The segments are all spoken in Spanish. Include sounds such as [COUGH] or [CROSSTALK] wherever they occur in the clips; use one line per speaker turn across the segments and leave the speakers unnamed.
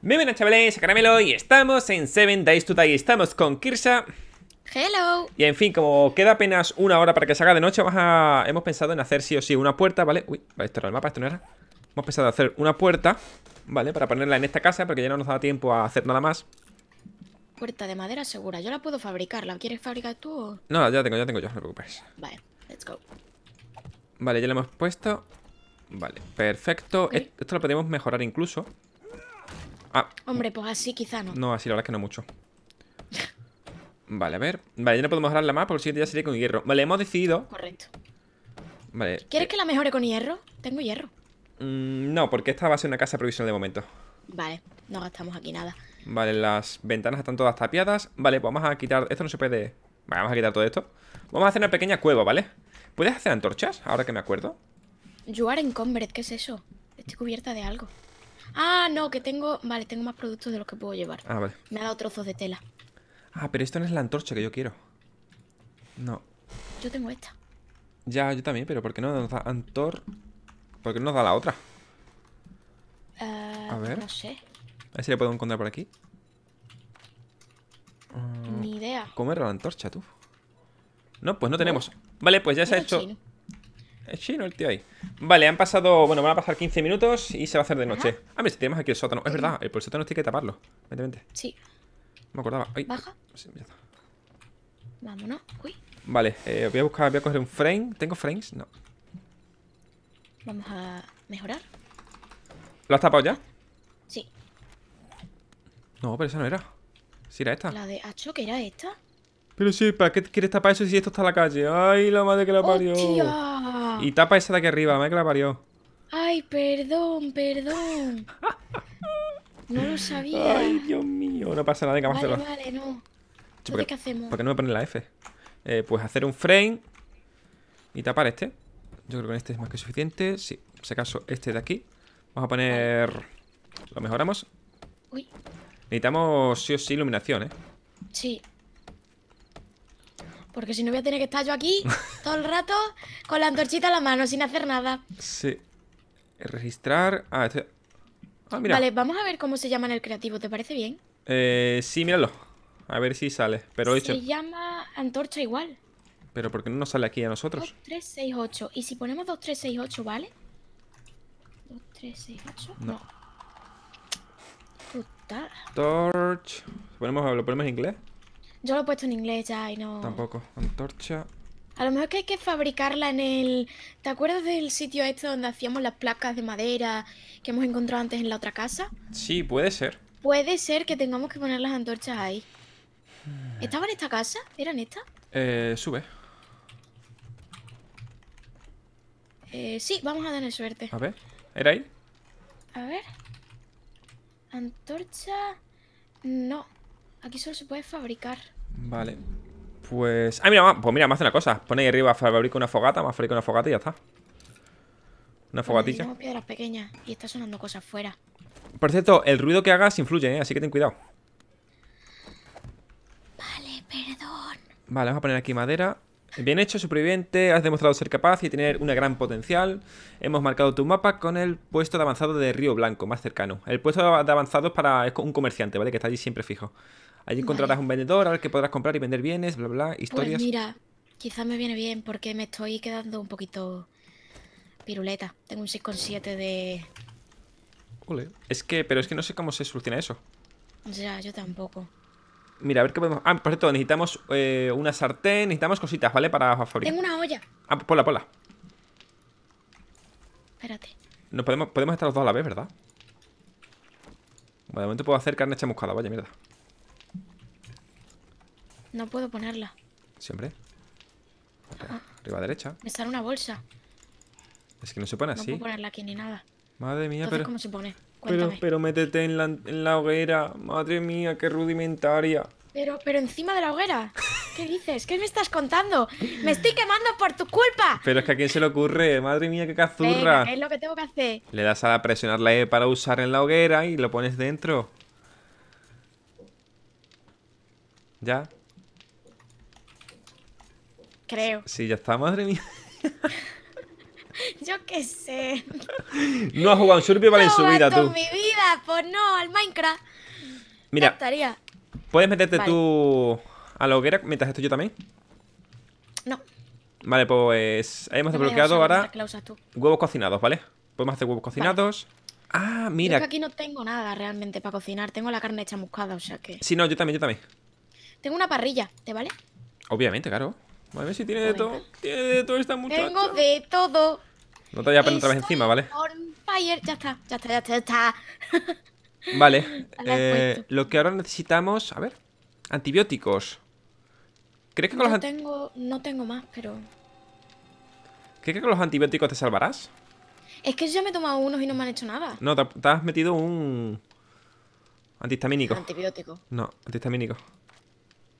Bienvenidos chavales a Caramelo y estamos en 7 Days to die, estamos con Kirsa Hello Y en fin, como queda apenas una hora para que salga de noche, hemos pensado en hacer sí o sí una puerta, ¿vale? Uy, esto era el mapa, esto no era Hemos pensado hacer una puerta, ¿vale? Para ponerla en esta casa, porque ya no nos da tiempo a hacer nada más
Puerta de madera segura, yo la puedo fabricar, ¿la quieres fabricar tú o...?
No, ya tengo, ya tengo yo, no te preocupes Vale, let's go Vale, ya la hemos puesto Vale, perfecto Esto lo podemos mejorar incluso Ah.
Hombre, pues así quizá no.
No, así la verdad es que no mucho. Vale, a ver. Vale, ya no podemos la más porque el siguiente ya sería con hierro. Vale, hemos decidido. Correcto. Vale.
¿Quieres que la mejore con hierro? Tengo hierro.
Mm, no, porque esta va a ser una casa provisional de momento.
Vale, no gastamos aquí nada.
Vale, las ventanas están todas tapiadas. Vale, pues vamos a quitar. Esto no se puede. Vale, vamos a quitar todo esto. Vamos a hacer una pequeña cueva, ¿vale? ¿Puedes hacer antorchas? Ahora que me acuerdo.
You are encumbered, ¿qué es eso? Estoy cubierta de algo. Ah, no, que tengo. Vale, tengo más productos de los que puedo llevar. Ah, vale. Me ha dado trozos de tela.
Ah, pero esto no es la antorcha que yo quiero. No. Yo tengo esta. Ya, yo también, pero ¿por qué no nos da antor? ¿Por qué no nos da la otra?
Eh, a ver. No sé.
A ver si le puedo encontrar por aquí. Ni ah, idea. ¿Cómo era la antorcha, tú? No, pues no tenemos. Vale, pues ya se ha hecho. Es chino el tío ahí. Vale, han pasado. Bueno, van a pasar 15 minutos y se va a hacer de noche. A Ah, mira, si tenemos aquí el sótano. Es verdad, el, sótano tiene que taparlo. Vente, vente. Sí. No me acordaba. Baja.
Vámonos. Uy.
Vale, eh, voy a buscar, voy a coger un frame. ¿Tengo frames? No.
Vamos a mejorar. ¿Lo has tapado ya? Sí.
No, pero esa no era. Sí, era esta. La
de Hacho, que era esta.
Pero sí, ¿para qué quieres tapar eso si esto está en la calle? ¡Ay, la madre que la parió! Y tapa esa de aquí arriba, me que la parió.
Ay, perdón, perdón.
no lo sabía. Ay, Dios mío. No pasa nada, venga, vamos vale, Vale, no. ¿por qué, hacemos? no me ponen la F? Eh, pues hacer un frame y tapar este. Yo creo que este es más que suficiente. Sí, por si acaso este de aquí. Vamos a poner... Lo mejoramos. Uy. Necesitamos sí o sí iluminación, ¿eh?
Sí. Porque si no voy a tener que estar yo aquí [LAUGHS] todo el rato con la antorchita en la mano sin hacer nada.
Sí. Registrar. Ah, este, ah, mira. Vale,
vamos a ver cómo se llama en el creativo. ¿Te parece bien?
Eh, sí, míralo. A ver si sale. Pero Se
llama antorcha igual.
Pero ¿por qué no nos sale aquí a nosotros?
2368. Y si ponemos 2368, ¿vale? 2368. No.
Torch. ¿Lo ponemos, ¿Lo ponemos en inglés?
Yo lo he puesto en inglés ya y no...
Tampoco. Antorcha.
A lo mejor que hay que fabricarla en el... ¿Te acuerdas del sitio este donde hacíamos las placas de madera que hemos encontrado antes en la otra casa?
Sí, puede ser.
Puede ser que tengamos que poner las antorchas ahí. ¿Estaba en esta casa? ¿Era en esta?
Eh, sube.
Eh, sí, vamos a darle suerte. A ver, ¿era ahí? A ver. Antorcha... No, Aquí solo se puede fabricar.
Vale. Pues... Ah, mira, pues mira, me hace una cosa. Pone ahí arriba, fabrica una fogata, más fabrica una fogata y ya está. Una pues fogatilla.
piedras pequeñas y está sonando cosas fuera.
Por cierto, el ruido que hagas influye, ¿eh? así que ten cuidado.
Vale, perdón.
Vale, vamos a poner aquí madera. Bien hecho, superviviente, has demostrado ser capaz y tener una gran potencial. Hemos marcado tu mapa con el puesto de avanzado de Río Blanco, más cercano. El puesto de avanzado es para un comerciante, ¿vale? Que está allí siempre fijo. Allí encontrarás un vendedor a ver que podrás comprar y vender bienes, bla, bla, pues historias. Pues
mira, quizás me viene bien porque me estoy quedando un poquito piruleta. Tengo un 6,7 de...
Es que, pero es que no sé cómo se soluciona eso.
Ya, yo tampoco.
Mira, a ver qué podemos... Ah, por cierto, necesitamos eh, una sartén, necesitamos cositas, ¿vale? Para fabricar. Tengo una olla. Ah, pola, ponla. Espérate. podemos, podemos estar los dos a la vez, ¿verdad? Bueno, de momento puedo hacer carne chamuscada, vaya mierda.
No puedo ponerla.
Siempre. Ah. Arriba derecha.
Me sale una bolsa.
Es que no se pone así. No puedo
ponerla aquí ni nada.
Madre mía, pero... ¿cómo se pone? Pero, métete en la, hoguera. Madre mía, qué rudimentaria.
Pero, pero encima de la hoguera. ¿Qué dices? ¿Qué me estás contando? ¡Me estoy quemando por tu culpa!
Pero es que a quién se le ocurre. Madre mía, qué cazurra. es
lo que tengo que hacer.
Le das a presionar la E para usar en la hoguera y lo pones dentro. Ya. Creo. Sí, ya está, madre mía.
Yo qué sé.
No has jugado un Survival en su vida, tú. en
mi vida, pues no, al Minecraft.
Mira, ¿puedes meterte tú a la hoguera mientras esto yo también? No. Vale, pues ahí hemos desbloqueado ahora huevos cocinados, ¿vale? Podemos pues hacer huevos cocinados. Ah, mira. Creo que
aquí no tengo nada realmente para cocinar. Tengo la carne chamuscada, o sea que.
Sí, no, yo también, yo también.
Tengo una parrilla, ¿te vale?
Obviamente, claro. A ver si tiene de todo. Tiene de todo esta muchacha. Tengo
de todo.
No te vayas a poner otra vez encima, ¿vale?
Ya está, ya está, ya está, ya está.
[LAUGHS] Vale. [LAUGHS] Eh, lo que ahora necesitamos. A ver. Antibióticos. ¿Crees que con los
tengo, No tengo más, pero.
¿Crees que con los antibióticos te salvarás?
Es que yo me he tomado unos y no me han hecho nada.
No, te, te has metido un. Antihistamínico. Antibiótico. No, antihistamínico.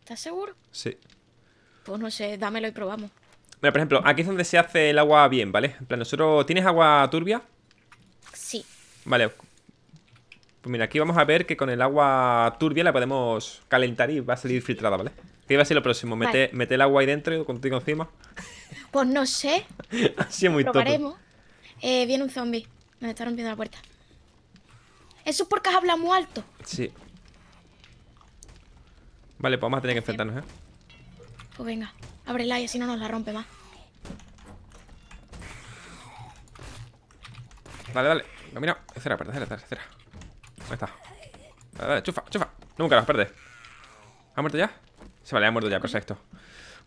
¿Estás seguro? Sí.
Pues no sé, dámelo y probamos.
Mira, por ejemplo, aquí es donde se hace el agua bien, ¿vale? En plan, nosotros... ¿Tienes agua turbia? Sí. Vale. Pues mira, aquí vamos a ver que con el agua turbia la podemos calentar y va a salir filtrada, ¿vale? ¿Qué va a ser lo próximo? ¿Mete, el agua ahí dentro contigo encima? [LAUGHS]
Pues no sé.
Así es [LAUGHS] muy Probaremos.
Eh, viene un zombie. Me está rompiendo la puerta. Eso es porque has hablado muy alto.
Sí. Vale, pues vamos a tener que enfrentarnos, ¿eh?
Pues venga, ábrela y así no nos la rompe más.
Dale, dale. Mira, Cera, perdón, cera, cera, Ahí está. chufa, chufa. Nunca las perdes. ¿Ha muerto ya? Se vale, ha muerto ya, perfecto.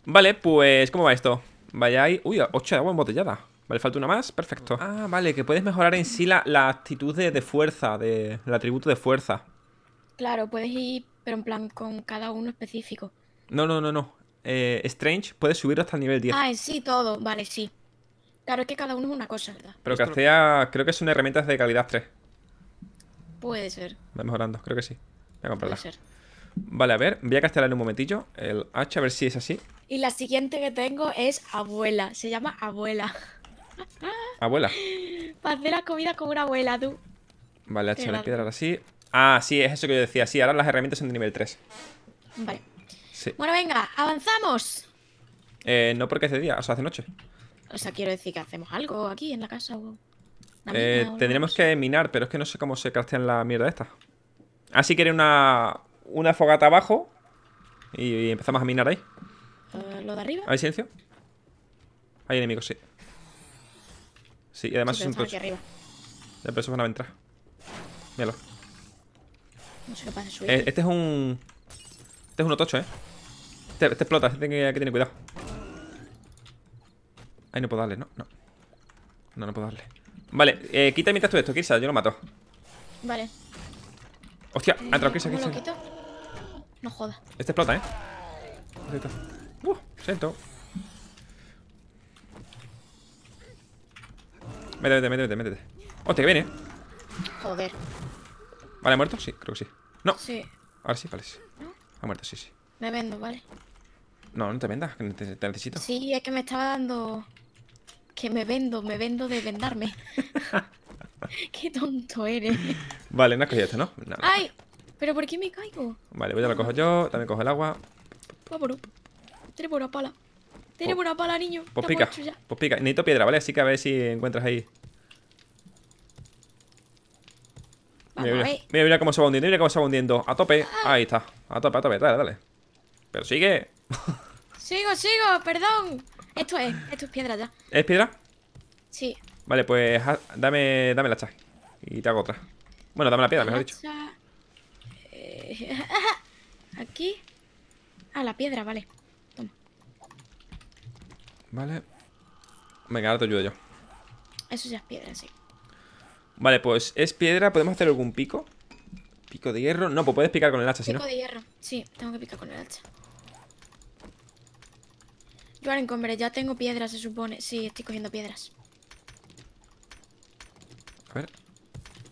Vale, pues, ¿cómo va esto? Vaya ahí. Uy, 8 de agua embotellada. Vale, falta una más, perfecto. Ah, vale, que puedes mejorar en sí la, actitud de, fuerza, de, el atributo de fuerza.
Claro, puedes ir, pero en plan con cada uno específico.
No, no, no, no. Eh, Strange, puedes subir hasta el nivel 10.
Ah, sí, todo. Vale, sí. Claro, es que cada uno es una cosa, ¿verdad?
Pero castea, creo que son herramientas de calidad 3. Puede ser. Va mejorando, creo que sí. Voy a comprarla. Vale, a ver, voy a castearla en un momentillo el H, a ver si es así.
Y la siguiente que tengo es abuela. Se llama abuela.
[LAUGHS] ¿Abuela?
Para hacer la comida con una abuela, tú.
Vale, H la piedra ahora sí. Ah, sí, es eso que yo decía. Sí, ahora las herramientas son de nivel 3.
Vale. Bueno, venga, avanzamos.
Eh, no porque hace día, o sea, hace noche.
O sea, quiero decir que hacemos algo aquí en la casa o... Eh,
tendremos que minar, pero es que no sé cómo se craftean la mierda esta. Así ah, que era una, una fogata abajo y, empezamos a minar ahí.
Eh, ¿Lo de arriba?
¿Hay silencio? Hay enemigos, sí. Sí, y además es un tocho. Ya, pero van a entrar. Míralo.
No eh,
este es un... Este es un otocho, ¿eh? Este, explota, este tiene que, cuidado. Ahí no puedo darle, no, no. No, no puedo darle. Vale, eh, quita mientras tú esto, Kirsa, yo lo mato. Vale. Hostia, ha entrado Kirsa, No joda. Este explota, eh. Uh, siento. Métete, métete, métete, métete. Hostia, que viene. Eh. Joder. ¿Vale, ha muerto? Sí, creo que sí. No. Sí. Ahora sí, vale, sí. Ha muerto, sí, sí.
Me vendo, vale.
No, no te vendas, que te necesito.
Sí, es que me estaba dando... Que me vendo, me vendo de vendarme. [LAUGHS] qué tonto eres.
Vale, no has cogido esto, ¿no? ¡Ay!
¿Pero por qué me caigo?
Vale, voy a lo cojo yo, también cojo el agua.
Vámonos. Tiene una pala. Tiene una pala, niño. Pues pica,
pues pica. Necesito piedra, ¿vale? Así que a ver si encuentras ahí. Mira, mira, mira, cómo se va hundiendo, mira cómo se va hundiendo. A tope, ahí está. A tope, a tope, dale, dale. Pero sigue
sigo, sigo, perdón. Esto es, esto es piedra ya. ¿Es piedra? Sí.
Vale, pues ah, dame, dame la hacha. Y te hago otra. Bueno, dame la piedra, mejor dicho.
Eh, [LAUGHS] aquí. Ah, la piedra, vale. Toma.
Vale. Venga, ahora te ayudo yo.
Eso ya es piedra, sí.
Vale, pues es piedra. ¿Podemos hacer algún pico? ¿Pico de hierro? No, pues puedes picar con el hacha, si no. Pico
de hierro. Sí, tengo que picar con el hacha. Yo ahora en ya tengo piedras, se supone. Sí, estoy cogiendo piedras.
A ver.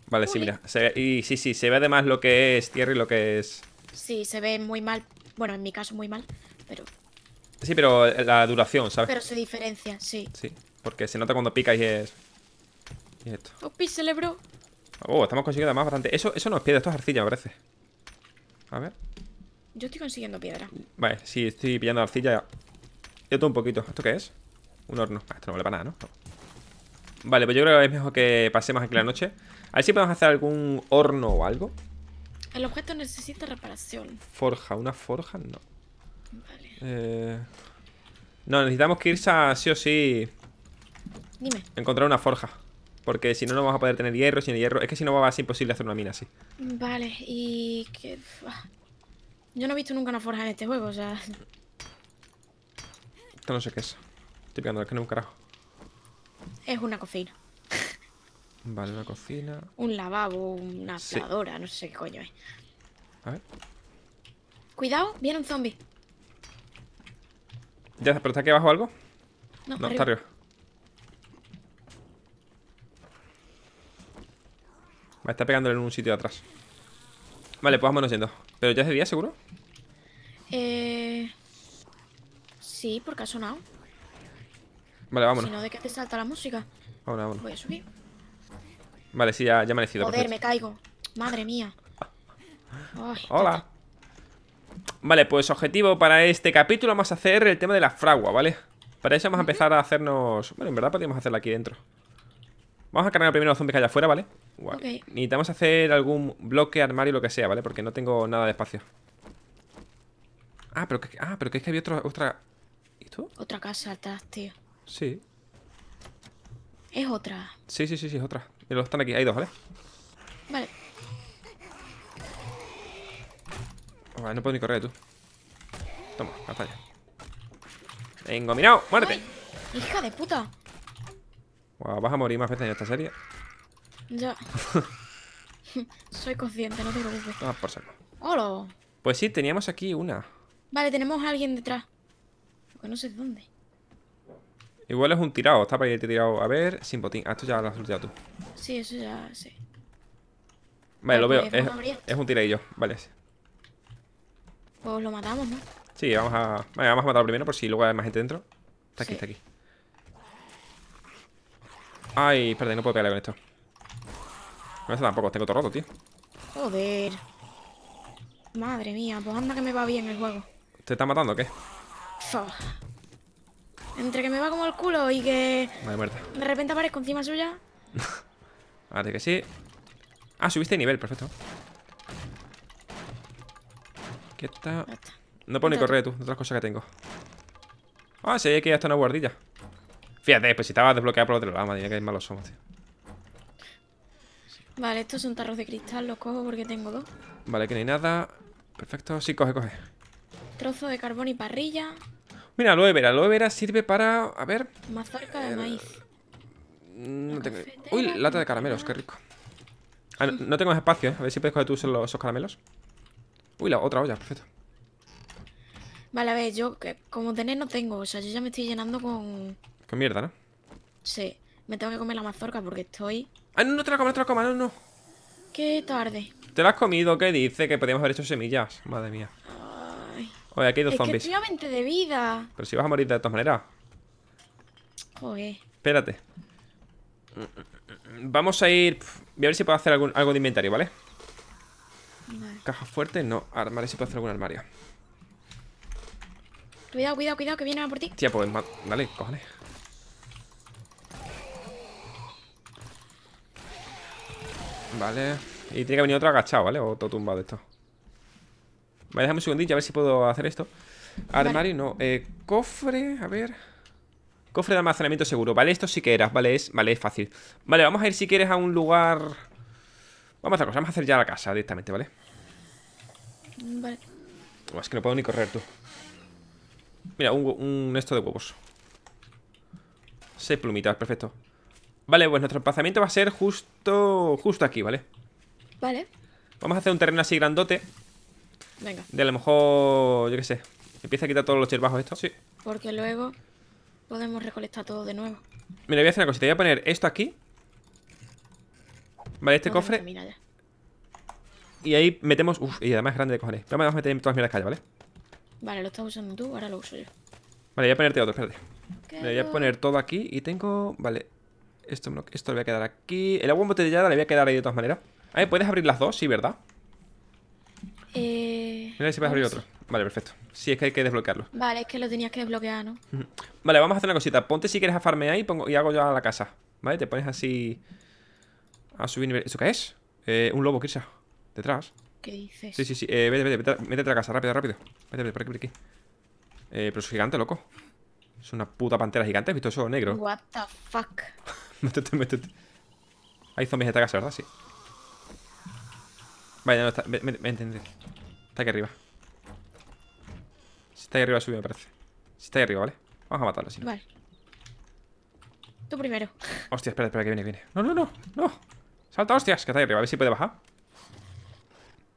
Vale, sí, mira. y sí, sí, se ve además lo que es tierra y lo que es.
Sí, se ve muy mal. Bueno, en mi caso muy mal, pero.
Sí, pero eh, la duración, ¿sabes? Pero
se diferencia, sí.
Sí, porque se nota cuando pica y es. Y esto.
¡Oh, celebro!
Oh, estamos consiguiendo más bastante. Eso, eso no es piedra, esto es arcilla, parece. A ver.
Yo estoy consiguiendo piedra.
Vale, sí, estoy pillando arcilla. Yo tengo un poquito. ¿Esto qué es? Un horno. Ah, esto no vale para nada, ¿no? Vale, pues yo creo que es mejor que pasemos aquí la noche. A ver si podemos hacer algún horno o algo.
El objeto necesita reparación.
Forja, una forja no. Vale. Eh, no, necesitamos que irse a sí o sí. Dime. Encontrar una forja. Porque si no, no vamos a poder tener hierro. Sin hierro. Es que si no, va a ser imposible hacer una mina así.
Vale, y. Ah. Yo no he visto nunca una forja en este juego, o sea
no sé qué es. Estoy pegando, es que no un carajo.
Es una cocina.
Vale, una cocina. Un
lavabo, una aspiradora, no sé qué coño es. A ver. Cuidado, viene un zombie.
Ya, pero está aquí abajo algo. No, no arriba. está arriba. estar está pegándole en un sitio de atrás. Vale, pues vámonos yendo. ¿Pero ya es de día, seguro?
Eh. Sí, porque ha sonado. Vale, vámonos. Si no, ¿de qué te salta la música? Ahora, vámonos. Voy a subir.
Vale, sí, ya, ya me he Joder,
me caigo. Madre mía.
Hola. Vale, pues objetivo para este capítulo vamos a hacer el tema de la fragua, ¿vale? Para eso vamos a empezar a hacernos... Bueno, en verdad podríamos hacerla aquí dentro. Vamos a cargar primero los zombies que hay afuera, ¿vale? Guay. Necesitamos hacer algún bloque, armario, lo que sea, ¿vale? Porque no tengo nada de espacio. Ah, pero que, ah, pero es que había otra...
¿Y tú? Otra casa atrás, tío. Sí. ¿Es otra?
Sí, sí, sí, sí, es otra. Y están aquí. Hay dos, ¿vale? Vale. no puedo ni correr, tú. Toma, batalla. Vengo, mirao, muérete. muerte. hija de puta. vas a morir más veces en esta serie.
Ya. [LAUGHS] Soy consciente, no te preocupes. Ah, por
saco. ¡Hola! Pues sí, teníamos aquí una.
Vale, tenemos a alguien detrás no sé dónde.
Igual es un tirado, está para irte tirado. A ver, sin botín. Ah, esto ya lo has tirado tú.
Sí, eso ya sé.
Vale, lo veo. Pues, es, un tiradillo, vale.
Pues lo matamos, ¿no?
Sí, vamos a. vamos a matarlo primero por si luego hay más gente dentro. Está aquí, está aquí. Ay, espérate, no puedo pegarle con esto. No esto tampoco, tengo todo roto, tío.
Joder. Madre mía, pues anda que me va bien el juego.
¿Te está matando o qué?
Entre que me va como el culo y que... Vale, muerta. De repente aparezco encima suya.
[LAUGHS] Vale, que sí. Ah, subiste nivel, perfecto. ¿Qué está? No pone correr tú, otras cosas que tengo. Ah, sí, que ya está una guardilla. Fíjate, pues si estaba desbloqueado por otro lado, madre que malos somos,
Vale, estos son tarros de cristal, los cojo porque tengo dos.
Vale, que no hay nada. Perfecto, sí, coge, coge.
Trozo de carbón y parrilla.
Mira, aloe vera. Aloe vera sirve para... A ver...
Mazorca de maíz.
Mm, no tengo... Uy, lata de caramelos, qué rico. Ah, no, no, tengo espacio, A ver si puedes coger tú esos caramelos. Uy, la otra olla, perfecto.
Vale, a ver, yo como tenés no tengo. O sea, yo ya me estoy llenando con... Con mierda, ¿no? Sí. Me tengo que comer la mazorca porque estoy... Ah, no, no te la comas, no te la comas, no, no. Qué tarde.
Te la has comido, ¿qué dice? Que podríamos haber hecho semillas. Madre mía. Oye, aquí hay dos es zombies.
de vida.
Pero si vas a morir de todas maneras. Joder. Espérate. Vamos a ir. Voy a ver si puedo hacer algo de inventario, ¿vale? Caja fuerte, no. Armario, si puedo hacer algún armario.
Cuidado, cuidado, cuidado, que viene a por ti.
Tía, pues dale, cógale Vale. Y tiene que venir otro agachado, ¿vale? O todo tumbado de esto. Vale, déjame un segundito, a ver si puedo hacer esto. Armario, no. Eh, cofre, a ver. Cofre de almacenamiento seguro. Vale, esto sí que era. Vale, es, vale, es fácil. Vale, vamos a ir si quieres a un lugar... Vamos a hacer vamos a hacer ya la casa directamente, ¿vale? Vale. Oh, es que no puedo ni correr, tú. Mira, un, un esto de huevos. Seis plumitas, perfecto. Vale, pues nuestro emplazamiento va a ser justo justo aquí, ¿vale? Vale. Vamos a hacer un terreno así grandote. Venga. De a lo mejor, yo qué sé. Empieza a quitar todos los hierbajos esto Sí.
Porque luego podemos recolectar todo de nuevo.
Mira, voy a hacer una cosita. Voy a poner esto aquí. Vale, este cofre. Y ahí metemos. Uf, y además es grande de cojones. Pero vamos a meter todas las calles, ¿vale?
Vale, lo estás usando tú, ahora lo uso yo.
Vale, voy a ponerte otro, espérate. Me voy a poner todo aquí y tengo. Vale. Esto, esto lo voy a quedar aquí. El agua embotellada le voy a quedar ahí de todas maneras. A ver, ¿puedes abrir las dos? Sí, ¿verdad?
Eh, Mira si abrir otro.
Vale, perfecto. Sí, es que hay que desbloquearlo.
Vale, es que lo tenías que desbloquear, ¿no?
Vale, vamos a hacer una cosita. Ponte si quieres a farmear y, pongo, y hago yo a la casa. ¿Vale? Te pones así a subir nivel. ¿Eso qué es? Eh, un lobo, quizás. Detrás. ¿Qué dices? Sí, sí, sí. Eh, vete, vete, vete, a la casa, rápido, rápido. Vete, vete, por aquí, por aquí. Eh, pero es gigante, loco. Es una puta pantera gigante. ¿Has visto eso negro?
What the fuck.
[LAUGHS] métete, métete. Hay zombies en esta casa, ¿verdad? Sí. Vale, no está. Vente. vete, Está aquí arriba. Si está ahí arriba sube, me parece. Si está ahí arriba, ¿vale? Vamos a matarlo, así Vale. Tú primero. Hostia, espera, espera, que viene, viene. No, no, no, no. Salta, Es que está ahí arriba. A ver si puede bajar.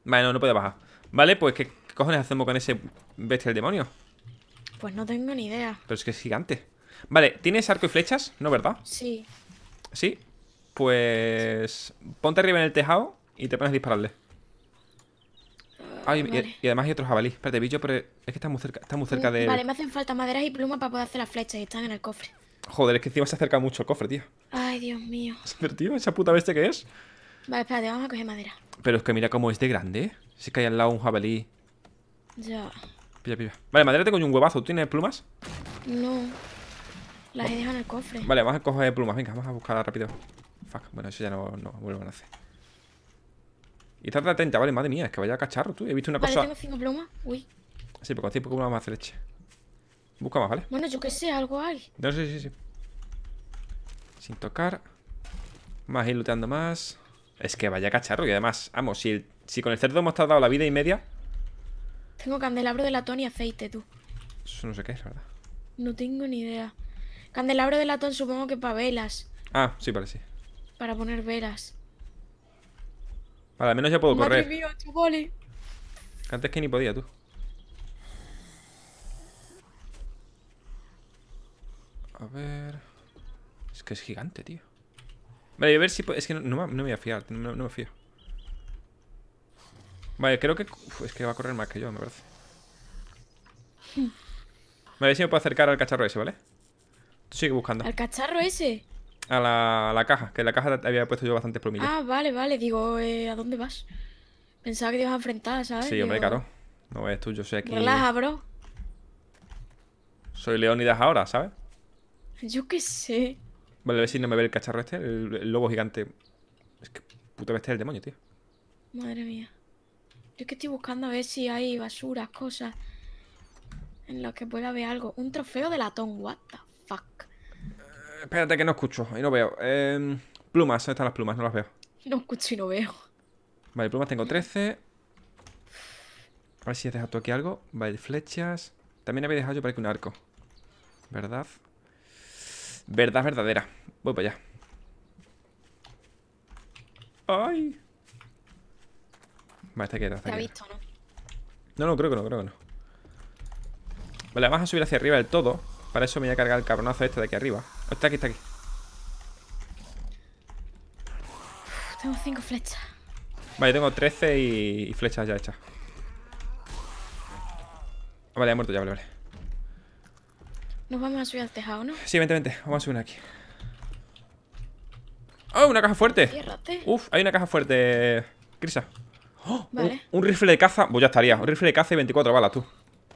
Vale, no, no puede bajar. Vale, pues ¿qué cojones hacemos con ese bestia del demonio?
Pues no tengo ni idea.
Pero es que es gigante. Vale, ¿tienes arco y flechas? ¿No, verdad? Sí. ¿Sí? Pues... Ponte arriba en el tejado y te pones a dispararle y, además hay otro jabalí. Espérate, bicho, pero es que está muy cerca, está muy cerca mm, de. Vale,
me hacen falta maderas y plumas para poder hacer las flechas y están en el cofre.
Joder, es que encima se acerca mucho el cofre, tío.
Ay, Dios mío.
[LAUGHS] Pero, tío? ¿Esa puta bestia que es?
Vale, espérate, vamos a coger madera.
Pero es que mira cómo es de grande, ¿eh? Si es que hay al lado un jabalí. Ya. Pilla, pilla. Vale, madera tengo un huevazo. ¿Tú tienes plumas?
No. Las he dejado en el cofre.
Vale, vamos a coger plumas. Venga, vamos a buscarla rápido. Fuck. Bueno, eso ya no, no vuelvo a hacer. Y estate atenta, vale, madre mía, es que vaya cacharro, tú. He visto una vale, cosa. tengo
cinco plumas, uy.
Sí, pero con cinco plumas más leche. Busca más, ¿vale?
Bueno, yo qué sé, algo hay.
No, sí, sí, sí. Sin tocar. Más ir looteando más. Es que vaya cacharro. Y además, vamos, si, si con el cerdo hemos tardado la vida y media.
Tengo candelabro de latón y aceite, tú.
Eso no sé qué es, la verdad.
No tengo ni idea. Candelabro de latón, supongo que para velas.
Ah, sí, parece.
Para poner velas.
Vale, al menos ya puedo correr. Antes que ni podía, tú. A ver... Es que es gigante, tío. Vale, a ver si... Es que no, me voy a fiar, no, me fío. Vale, creo que... es que va a correr más que yo, me parece. [LAUGHS] Vale, a ver si me puedo acercar al cacharro ese, ¿vale? Tú sigue buscando. ¿Al
cacharro ese?
a la, caja, que la caja había puesto yo bastantes plumillas.
Ah, vale, vale. Digo, eh, ¿a dónde vas? Pensaba que te ibas a enfrentar, ¿sabes? Sí, hombre, claro.
No ves tú, yo soy aquí. Relaja, bro. Soy Leónidas ahora, ¿sabes?
Yo qué sé.
Vale, a ver si no me ve el cacharro este, el, lobo gigante. Es que puta bestia el demonio, tío.
Madre mía. Yo es que estoy buscando a ver si hay basuras, cosas en lo que pueda haber algo. Un trofeo de latón, what the fuck.
Espérate que no escucho y no veo. Em, plumas, ¿dónde están las plumas? No las veo.
No escucho y no veo.
Vale, plumas tengo 13. A ver si he dejado aquí algo. Vale, flechas. También había dejado yo para aquí un arco. ¿Verdad? Verdad verdadera. Voy para allá. ¡Ay! Vale, está quieto. Te visto, ¿no? No, no, creo que no, creo que no. Vale, vamos a subir hacia arriba del todo. Para eso me voy a cargar el cabronazo este de aquí arriba. Está aquí, está aquí.
Tengo 5 flechas.
Vale, tengo 13 y, flechas ya hechas. Ah, vale, he muerto ya, vale, vale.
Nos vamos a subir al tejado, ¿no?
Sí, vente, vente. Vamos a subir aquí. ¡Oh, una caja fuerte! Uf, hay una caja fuerte, Crisa. ¡Oh! vale. un, un, rifle de caza. Pues ya estaría. Un rifle de caza y 24 balas, tú.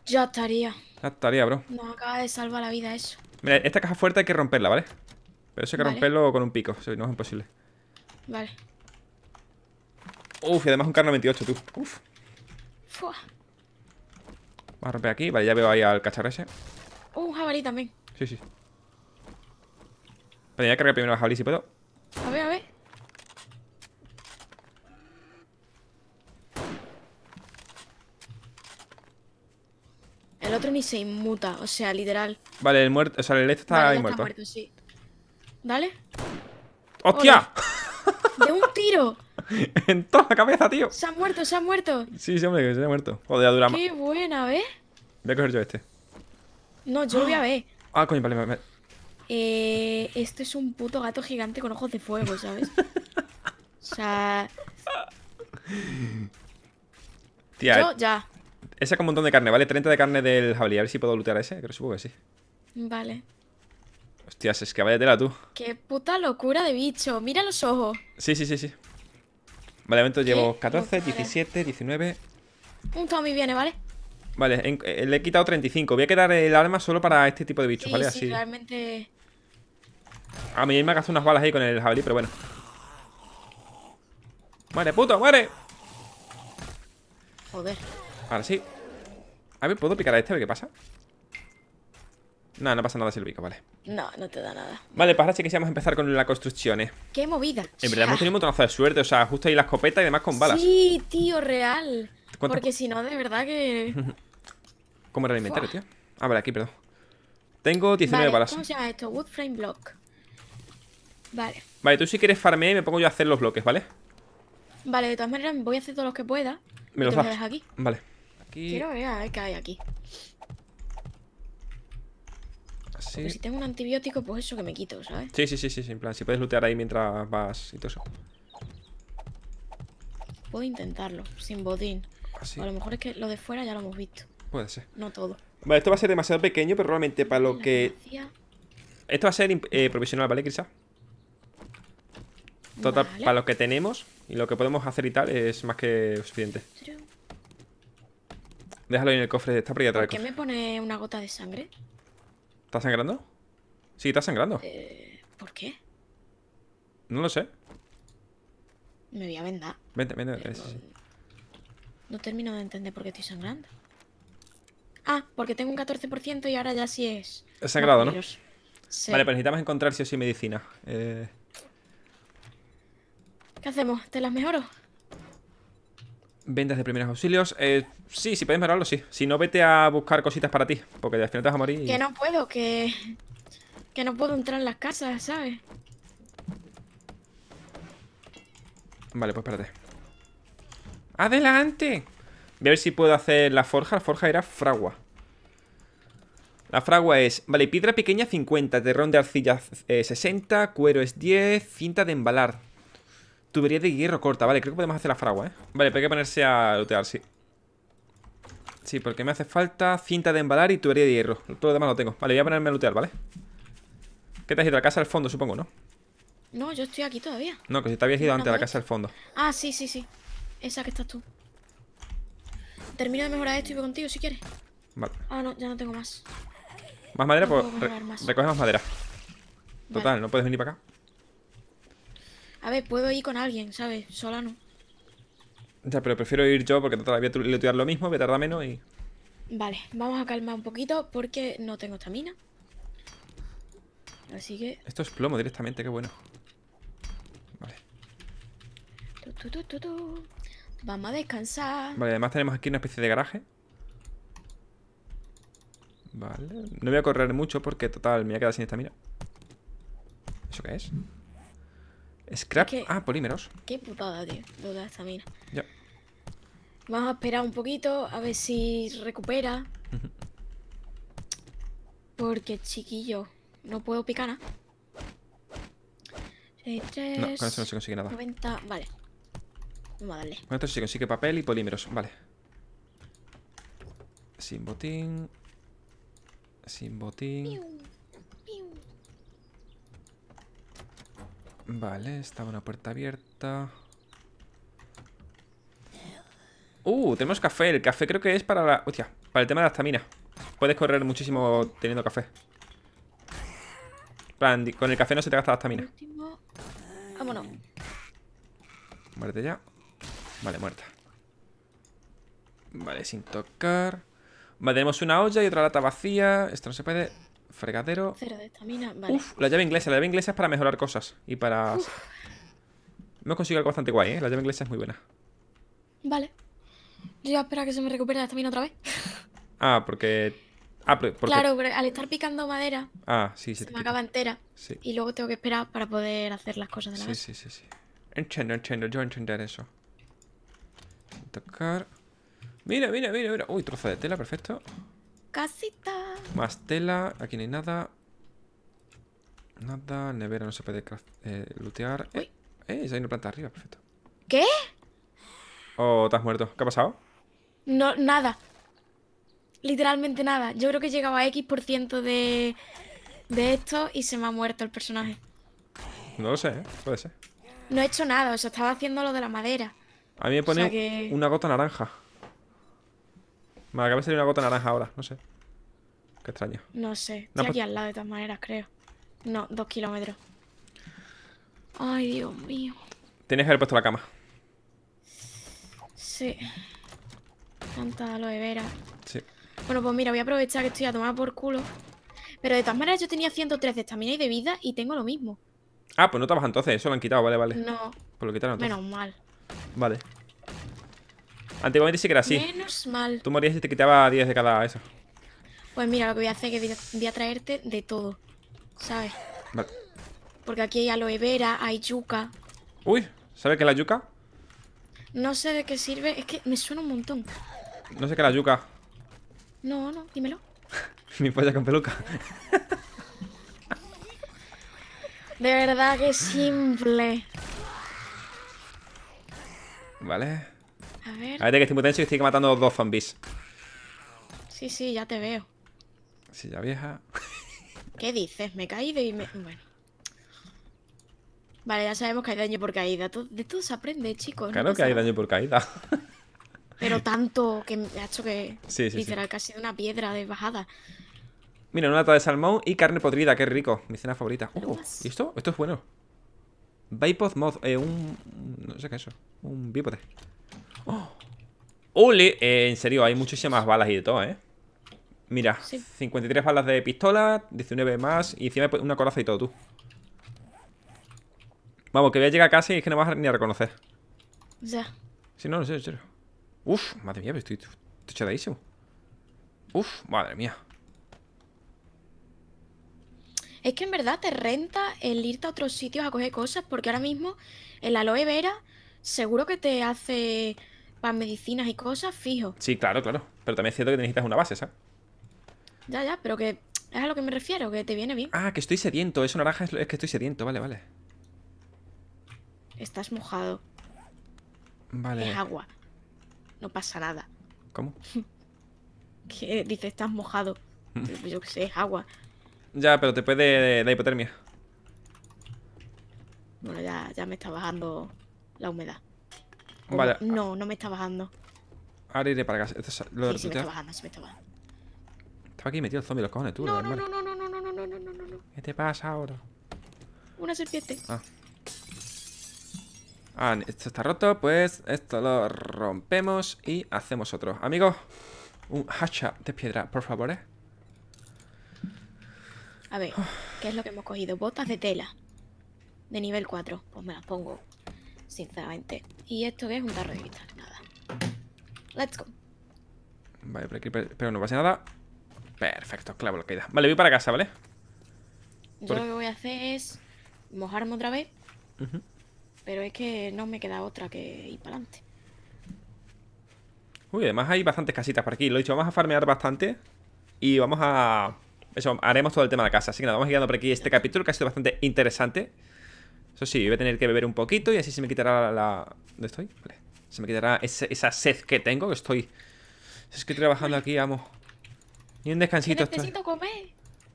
Ya estaría.
La tarea, bro.
No, acaba de salvar la vida eso.
Mira, esta caja fuerte hay que romperla, ¿vale? Pero eso hay que romperlo con un pico, si no es imposible. Vale. Uf, y además un carno 28, tú. Uf. Fua. Vamos a romper aquí. Vale, ya veo ahí al cacharre ese.
Uh, un jabalí también.
Sí, sí. Pero ya cargar primero el jabalí si puedo.
A ver, a ver. otro ni se inmuta, o sea, literal.
Vale, el muerto, o sea, el este está, vale, muerto. está muerto.
sí. Dale. ¡Hostia! ¡De un tiro! [LAUGHS]
en toda la cabeza, tío.
Se ha muerto, se ha muerto.
Sí, sí, hombre, que se ha muerto. Joder, más
Qué buena, ¿ves? Voy a coger yo este. No, yo lo voy a ver.
[GASPS] Ah, coño, vale, vale.
Eh, Este es un puto gato gigante con ojos de fuego, ¿sabes? [LAUGHS] o sea.
Tía, ya. Ese con un montón de carne, ¿vale? 30 de carne del jabalí. A ver si puedo lootear ese. Creo supongo que sí. Vale. Hostias, es que vaya tela tú.
Qué puta locura de bicho. Mira los ojos.
Sí, sí, sí, sí. Vale, entonces llevo 14, 17, 19.
Un Tommy viene, ¿vale?
Vale, eh, le he quitado 35. Voy a quedar el arma solo para este tipo de bichos, ¿vale? Sí, Así.
realmente.
A mí me ha gastado unas balas ahí con el jabalí, pero bueno. ¡Muere, puto! ¡Muere! Joder. Ahora sí A ver, ¿puedo picar a este a ver qué pasa? No, no pasa nada si lo pico, vale
No, no te da nada
Vale, pues ahora sí que vamos a empezar con la construcción, eh
¡Qué movida! En verdad hemos tenido
un montonazo de suerte O sea, justo ahí la escopeta y demás con balas
Sí, tío, real Porque si no, de verdad que...
[LAUGHS] ¿Cómo era el inventario, tío? Ah, vale, aquí, perdón Tengo 19 balas ¿cómo
se llama esto? Wood frame block Vale
Vale, tú si quieres farmear me pongo yo a hacer los bloques, ¿vale?
Vale, de todas maneras voy a hacer todos los que pueda.
Me los das. aquí. Vale.
Quiero ver a ver qué hay aquí. si tengo un antibiótico, pues eso que me quito, ¿sabes?
Sí, sí, sí, sí, en plan, si puedes lootear ahí mientras vas y todo eso.
Puedo intentarlo, sin bodín. a lo mejor es que lo de fuera ya lo hemos visto. Puede ser. No todo.
Vale, esto va a ser demasiado pequeño, pero realmente para lo que... Esto va a ser eh, provisional, ¿vale, Quizás Total, para lo que tenemos y lo que podemos hacer y tal es más que suficiente. Déjalo en el cofre, está por ahí atrás. ¿Por qué me
pone una gota de sangre?
¿Estás sangrando? Sí, estás sangrando.
Eh, ¿Por qué? No lo sé. Me voy a vendar. Vente, vente, No termino de entender por qué estoy sangrando. Ah, porque tengo un 14% y ahora ya sí es. Es sangrado, ¿no? Vale, pero
necesitamos encontrar si o si medicina. Eh.
¿Qué hacemos? ¿Te las mejoro?
Vendas de primeros auxilios. Eh, sí, si puedes mejorarlo, sí. Si no, vete a buscar cositas para ti, porque al final te vas a morir. Que no
puedo, que... Que no puedo entrar en las casas, ¿sabes?
Vale, pues espérate. ¡Adelante! Voy a ver si puedo hacer la forja. La forja era fragua. La fragua es, vale, piedra pequeña 50, terrón de arcilla 60, eh, cuero es 10, cinta de embalar Tubería de hierro corta, vale, creo que podemos hacer la fragua, ¿eh? Vale, pero hay que ponerse a lootear, sí Sí, porque me hace falta cinta de embalar y tubería de hierro Todo lo demás lo tengo Vale, voy a ponerme a lootear, ¿vale? ¿Qué te has ido? A la casa al fondo, supongo, ¿no?
No, yo estoy aquí todavía
No, que si te habías ido antes a la casa del fondo
Ah, sí, sí, sí Esa que estás tú Termino de mejorar esto y voy contigo si quieres Vale Ah, no, ya no tengo más
¿Más madera? pues madera Total, no puedes venir para acá
a ver, puedo ir con alguien, ¿sabes? Sola no.
Ya, pero prefiero ir yo porque todavía le a lo mismo, Me tarda menos y...
Vale, vamos a calmar un poquito porque no tengo estamina. Así que...
Esto es plomo directamente, qué bueno.
Vale. vamos a descansar. Vale,
además tenemos aquí una especie de garaje. Vale. No voy a correr mucho porque, total, me voy a quedar sin estamina. ¿Eso qué es? Scrap. Ah, polímeros.
Qué putada, tío. duda esta mina. Ya. Vamos a esperar un poquito a ver si recupera. Porque, chiquillo, no puedo picar nada. no, con esto no se consigue nada. vale. Vamos a darle.
Con esto se consigue papel y polímeros, vale. Sin botín. Sin botín. Vale, estaba una puerta abierta. Uh, tenemos café. El café creo que es para la... Hostia, para el tema de la estamina. Puedes correr muchísimo teniendo café. Plan, con el café no se te gasta la estamina. Vámonos. Muerte ya. Vale, muerta. Vale, sin tocar. Vale, tenemos una olla y otra lata vacía. Esto no se puede. Fregadero.
Cero de estamina, vale.
la llave inglesa. La llave inglesa es para mejorar cosas. Y para... Me Hemos conseguido algo bastante guay, ¿eh? La llave inglesa es muy buena.
Vale. Yo a espero a que se me recupere la estamina otra vez. [LAUGHS]
Ah, porque... Ah, porque... Claro,
al estar picando madera...
Ah, sí, sí. Se, me acaba
entera. Sí. Y luego tengo que esperar para poder hacer las cosas de la sí,
Sí, sí, sí. Entiendo, entiendo. Yo entender eso. Tocar... Mira, mira, mira, mira. Uy, trozo de tela, perfecto
casita.
Más tela, aquí no hay nada. Nada, nevera no se puede eh, lootear. Eh, eh, hay una planta arriba, perfecto. ¿Qué? Oh, te has muerto. ¿Qué ha pasado?
No, nada. Literalmente nada. Yo creo que he llegado a X% ciento de, de esto y se me ha muerto el personaje.
No lo sé, ¿eh? puede ser.
No he hecho nada, o sea, estaba haciendo lo de la madera.
A mí me pone una gota naranja. Me acaba de salir una gota naranja ahora, no sé. Qué extraño. No sé. Estoy pues aquí
al lado de todas maneras, creo. No, dos kilómetros. Ay, Dios mío.
Tienes que haber puesto la cama.
Sí. lo de veras Sí. Bueno, pues mira, voy a aprovechar que estoy a tomar por culo. Pero de todas maneras yo tenía 103 de estamina y de vida y tengo lo mismo.
Ah, pues no trabajan entonces, eso lo han quitado, vale, vale. No. Pues lo quitaron entonces. Menos mal. Vale. Antiguamente sí que era así. Menos mal. Tú morías y te quitaba 10 de cada eso.
Pues mira, lo que voy a hacer es que voy a, traerte de todo. ¿Sabes? Vale. Porque aquí hay aloe vera, hay yuca.
Uy, ¿sabes qué es la yuca?
No sé de qué sirve. Es que me suena un montón.
No sé qué es la yuca.
No, no, dímelo.
[LAUGHS] Mi polla con peluca.
de verdad que simple.
Vale. A ver. A ver, que estoy muy tenso y estoy matando dos zombies.
Sí, sí, ya te veo.
Sí, ya vieja.
¿Qué dices? Me he caído y me. Bueno. Vale, ya sabemos que hay daño por caída. De todo se aprende, chicos. Claro que hay
daño por caída.
Pero tanto que me ha hecho que. Sí, sí, literal, casi una piedra de bajada.
Mira, una lata de salmón y carne podrida, qué rico. Mi cena favorita. Uh, ¿Y esto? Esto es bueno. Bipod mod, eh, un. No sé qué es eso. Un bípode. ¡Oh! [GASPS] en serio, hay muchísimas balas y de todo, ¿eh? Mira, 53 balas de pistola, 19 más y encima una coraza y todo, tú. Vamos, que voy a llegar casi y es que no vas ni a reconocer. Ya. Si no, no sé, Uf, madre mía, estoy, Uf, madre mía.
Es que en verdad te renta el irte a otros sitios a coger cosas porque ahora mismo el aloe vera seguro que te hace para medicinas y cosas, fijo.
Sí, claro, claro. Pero también es cierto que necesitas una base, ¿sabes?
Ya, ya, pero que es a lo que me refiero, que te viene bien.
Ah, que estoy sediento. Eso naranja es, que estoy sediento. Vale, vale.
Estás mojado. Vale. Es agua. No pasa nada.
¿Cómo? [LAUGHS]
que dice, estás mojado. [LAUGHS] Yo qué sé, es agua.
Ya, pero te puede la hipotermia.
Bueno, ya, ya me está bajando la humedad. No, no me está bajando.
Ahora iré para acá. Esto lo sí, se me está
bajando, Estaba
aquí metido el zombie, los cojones tú, no, no, no, no, no, no, no, no, no, no, ¿Qué te pasa ahora? Una serpiente. Ah. ah esto está roto, pues esto lo rompemos y hacemos otro. Amigos, un hacha de piedra, por favor, ¿eh?
A ver, ¿qué es lo que hemos cogido? Botas de tela. De nivel 4. Pues me las pongo sinceramente. ¿Y esto qué es? Un tarro de nada. Let's
go. Vale, por aquí, pero no pasa nada. Perfecto, clavo que da Vale, voy para casa, ¿vale? Yo lo que
voy a hacer es mojarme otra vez. Pero es que no me queda otra que ir para adelante.
Uy, además hay bastantes casitas por aquí. Lo he dicho, vamos a farmear bastante. Y vamos a... Eso, haremos todo el tema de la casa. Así que nada, vamos llegando por aquí este capítulo que ha sido bastante interesante. Eso sí, voy a tener que beber un poquito y así se me quitará la... ¿Dónde estoy? Vale. Se me quitará esa sed que tengo, que estoy... Es que estoy trabajando aquí, amo. Ni un descansito. necesito comer.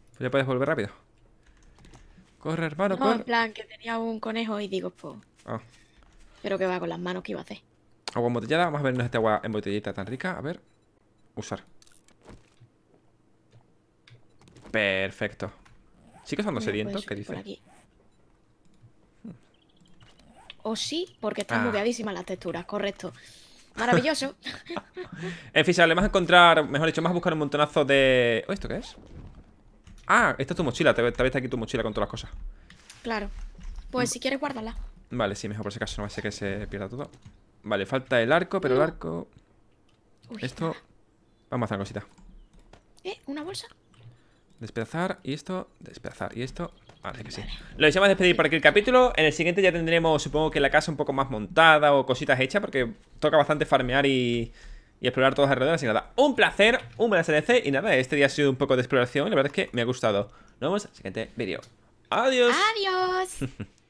Pues ya puedes volver rápido. Corre, hermano, no, en
plan, que tenía un conejo y digo, pues... Ah. Pero que va con las manos, que iba a hacer?
Agua embotellada. Vamos a vernos esta agua embotellita tan rica. A ver. Usar. Perfecto. Sí que son sedientos, pues, ¿qué dice?
o sí, porque están ah. muy moveadísimas las texturas, correcto. Maravilloso.
[LAUGHS] en fin, le a encontrar, mejor dicho, vas a buscar un montonazo de... ¿oh, ¿Esto qué es? Ah, esta es tu mochila, te, habéis traído aquí tu mochila con todas las cosas.
Claro. Pues si quieres, guárdala.
Vale, sí, mejor por si acaso, no va a que se pierda todo. Vale, falta el arco, pero el mm. arco... Esto... Vamos a hacer una cosita.
¿Eh? ¿Una bolsa?
Despedazar, y esto, despedazar, y esto... Parece que sí. Lo deseamos despedir por aquí el capítulo. En el siguiente ya tendremos, supongo que la casa un poco más montada o cositas hechas, porque toca bastante farmear y, y explorar las alrededor. Así nada, un placer, un buen SDC. Y nada, este día ha sido un poco de exploración. Y La verdad es que me ha gustado. Nos vemos en el siguiente vídeo.
Adiós. Adiós. [LAUGHS]